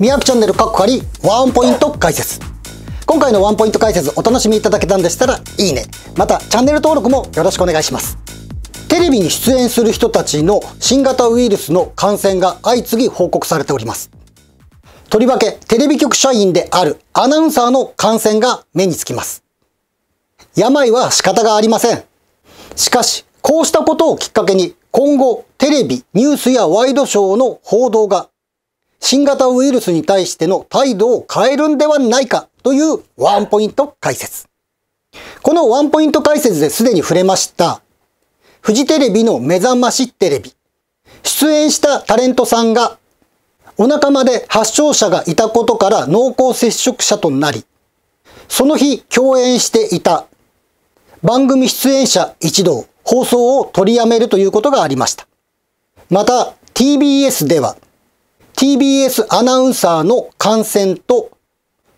みやきチャンネルかっこりワンポイント解説今回のワンポイント解説お楽しみいただけたんでしたらいいねまたチャンネル登録もよろしくお願いしますテレビに出演する人たちの新型ウイルスの感染が相次ぎ報告されておりますとりわけテレビ局社員であるアナウンサーの感染が目につきます病は仕方がありませんしかしこうしたことをきっかけに今後テレビニュースやワイドショーの報道が新型ウイルスに対しての態度を変えるんではないかというワンポイント解説。このワンポイント解説ですでに触れました、フジテレビの目覚ましテレビ。出演したタレントさんが、お仲間で発症者がいたことから濃厚接触者となり、その日共演していた番組出演者一同放送を取りやめるということがありました。また TBS では TBS アナウンサーの感染と、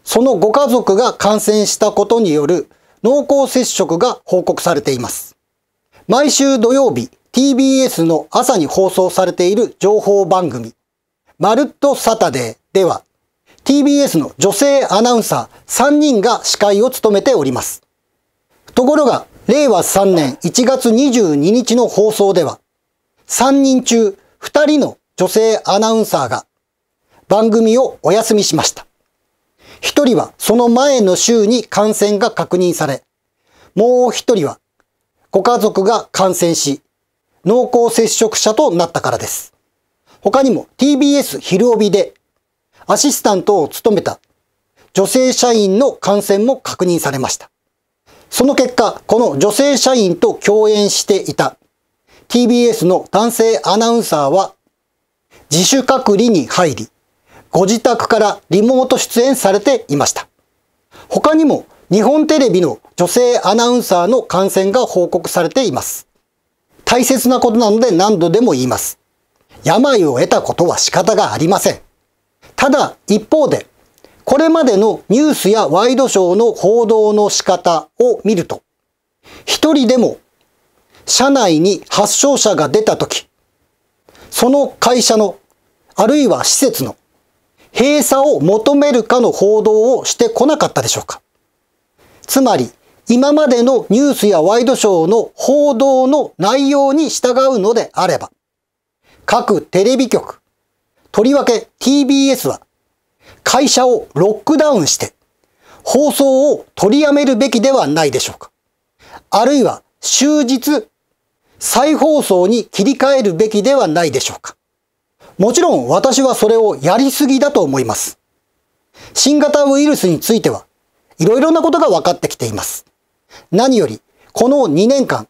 そのご家族が感染したことによる濃厚接触が報告されています。毎週土曜日、TBS の朝に放送されている情報番組、まるっとサタデーでは、TBS の女性アナウンサー3人が司会を務めております。ところが、令和3年1月22日の放送では、3人中2人の女性アナウンサーが番組をお休みしました。一人はその前の週に感染が確認され、もう一人はご家族が感染し、濃厚接触者となったからです。他にも TBS 昼帯でアシスタントを務めた女性社員の感染も確認されました。その結果、この女性社員と共演していた TBS の男性アナウンサーは自主隔離に入り、ご自宅からリモート出演されていました。他にも日本テレビの女性アナウンサーの感染が報告されています。大切なことなので何度でも言います。病を得たことは仕方がありません。ただ一方で、これまでのニュースやワイドショーの報道の仕方を見ると、一人でも社内に発症者が出たとき、その会社の、あるいは施設の閉鎖を求めるかの報道をしてこなかったでしょうかつまり、今までのニュースやワイドショーの報道の内容に従うのであれば、各テレビ局、とりわけ TBS は、会社をロックダウンして、放送を取りやめるべきではないでしょうか。あるいは、終日、再放送に切り替えるべきではないでしょうか。もちろん私はそれをやりすぎだと思います。新型ウイルスについては、いろいろなことが分かってきています。何より、この2年間、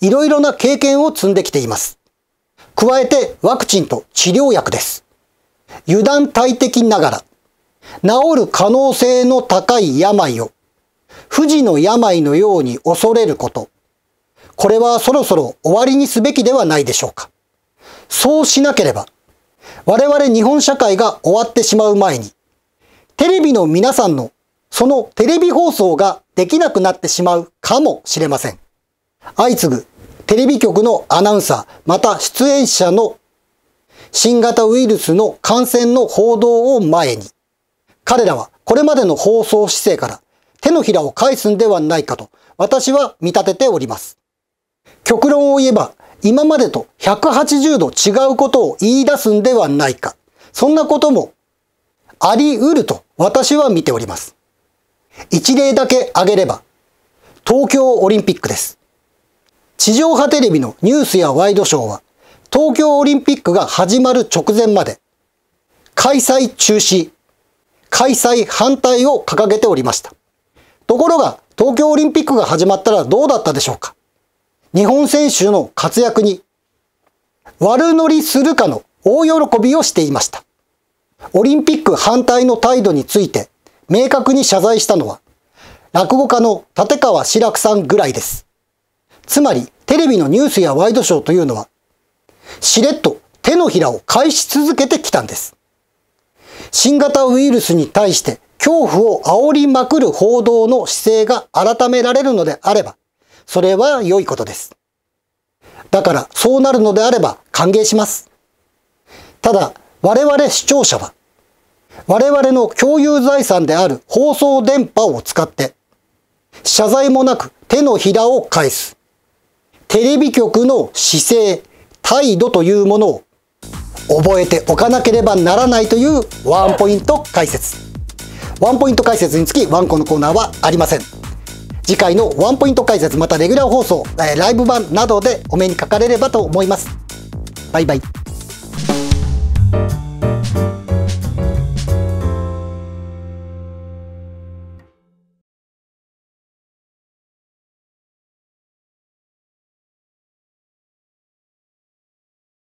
いろいろな経験を積んできています。加えてワクチンと治療薬です。油断大敵ながら、治る可能性の高い病を、不治の病のように恐れること。これはそろそろ終わりにすべきではないでしょうか。そうしなければ、我々日本社会が終わってしまう前に、テレビの皆さんのそのテレビ放送ができなくなってしまうかもしれません。相次ぐテレビ局のアナウンサー、また出演者の新型ウイルスの感染の報道を前に、彼らはこれまでの放送姿勢から手のひらを返すんではないかと私は見立てております。極論を言えば今までと180度違うことを言い出すんではないか。そんなこともあり得ると私は見ております。一例だけ挙げれば、東京オリンピックです。地上波テレビのニュースやワイドショーは、東京オリンピックが始まる直前まで、開催中止、開催反対を掲げておりました。ところが、東京オリンピックが始まったらどうだったでしょうか日本選手の活躍に悪乗りするかの大喜びをしていました。オリンピック反対の態度について明確に謝罪したのは落語家の立川志らくさんぐらいです。つまりテレビのニュースやワイドショーというのはしれっと手のひらを返し続けてきたんです。新型ウイルスに対して恐怖を煽りまくる報道の姿勢が改められるのであればそれは良いことです。だからそうなるのであれば歓迎します。ただ、我々視聴者は、我々の共有財産である放送電波を使って、謝罪もなく手のひらを返す。テレビ局の姿勢、態度というものを覚えておかなければならないというワンポイント解説。ワンポイント解説につきワンコのコーナーはありません。次回のワンポイント解説、またレギュラー放送、ライブ版などでお目にかかれればと思います。バイバイ。